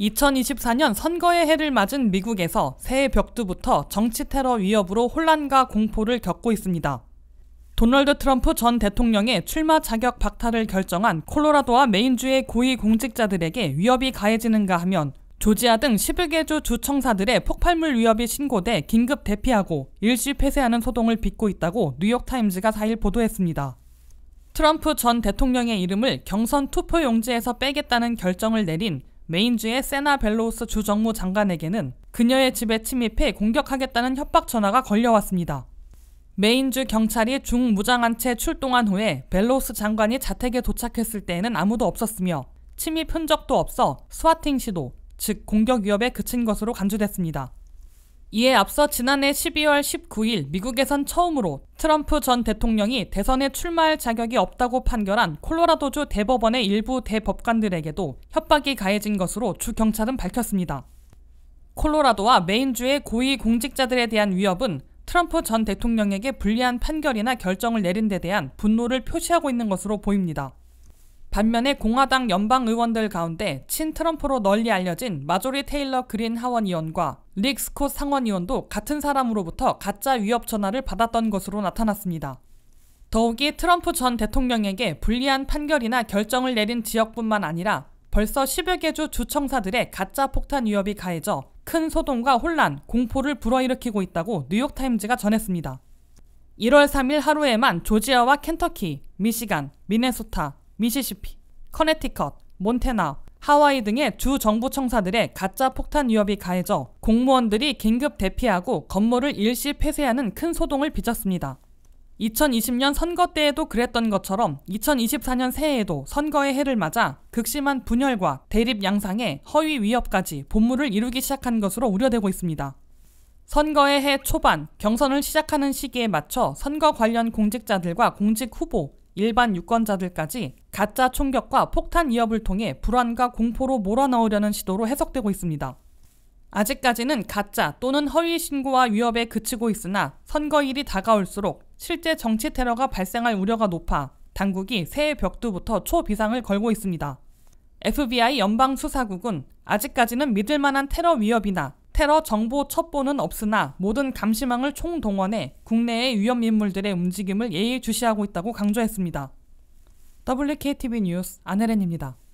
2024년 선거의 해를 맞은 미국에서 새해 벽두부터 정치 테러 위협으로 혼란과 공포를 겪고 있습니다. 도널드 트럼프 전 대통령의 출마 자격 박탈을 결정한 콜로라도와 메인주의 고위 공직자들에게 위협이 가해지는가 하면 조지아 등 11개 주 주청사들의 폭발물 위협이 신고돼 긴급 대피하고 일시 폐쇄하는 소동을 빚고 있다고 뉴욕타임즈가 4일 보도했습니다. 트럼프 전 대통령의 이름을 경선 투표 용지에서 빼겠다는 결정을 내린 메인주의 세나 벨로우스 주 정무 장관에게는 그녀의 집에 침입해 공격하겠다는 협박 전화가 걸려왔습니다. 메인주 경찰이 중무장한 채 출동한 후에 벨로우스 장관이 자택에 도착했을 때에는 아무도 없었으며 침입 흔적도 없어 스와팅 시도, 즉 공격 위협에 그친 것으로 간주됐습니다. 이에 앞서 지난해 12월 19일 미국에선 처음으로 트럼프 전 대통령이 대선에 출마할 자격이 없다고 판결한 콜로라도주 대법원의 일부 대법관들에게도 협박이 가해진 것으로 주 경찰은 밝혔습니다. 콜로라도와 메인주의 고위 공직자들에 대한 위협은 트럼프 전 대통령에게 불리한 판결이나 결정을 내린 데 대한 분노를 표시하고 있는 것으로 보입니다. 반면에 공화당 연방 의원들 가운데 친 트럼프로 널리 알려진 마조리 테일러 그린 하원 의원과 릭 스콧 상원 의원도 같은 사람으로부터 가짜 위협 전화를 받았던 것으로 나타났습니다. 더욱이 트럼프 전 대통령에게 불리한 판결이나 결정을 내린 지역뿐만 아니라 벌써 10여 개 주 주청사들의 가짜 폭탄 위협이 가해져 큰 소동과 혼란, 공포를 불어일으키고 있다고 뉴욕타임즈가 전했습니다. 1월 3일 하루에만 조지아와 켄터키, 미시간, 미네소타, 미시시피, 커네티컷, 몬테나, 하와이 등의 주 정부 청사들의 가짜 폭탄 위협이 가해져 공무원들이 긴급 대피하고 건물을 일시 폐쇄하는 큰 소동을 빚었습니다. 2020년 선거 때에도 그랬던 것처럼 2024년 새해에도 선거의 해를 맞아 극심한 분열과 대립 양상의 허위 위협까지 본물을 이루기 시작한 것으로 우려되고 있습니다. 선거의 해 초반 경선을 시작하는 시기에 맞춰 선거 관련 공직자들과 공직 후보, 일반 유권자들까지 가짜 총격과 폭탄 위협을 통해 불안과 공포로 몰아넣으려는 시도로 해석되고 있습니다. 아직까지는 가짜 또는 허위 신고와 위협에 그치고 있으나 선거일이 다가올수록 실제 정치 테러가 발생할 우려가 높아 당국이 새해 벽두부터 초비상을 걸고 있습니다. FBI 연방수사국은 아직까지는 믿을 만한 테러 위협이나 테러 정보 첩보는 없으나 모든 감시망을 총동원해 국내의 위험 인물들의 움직임을 예의주시하고 있다고 강조했습니다. WKTV 뉴스 안혜렌입니다.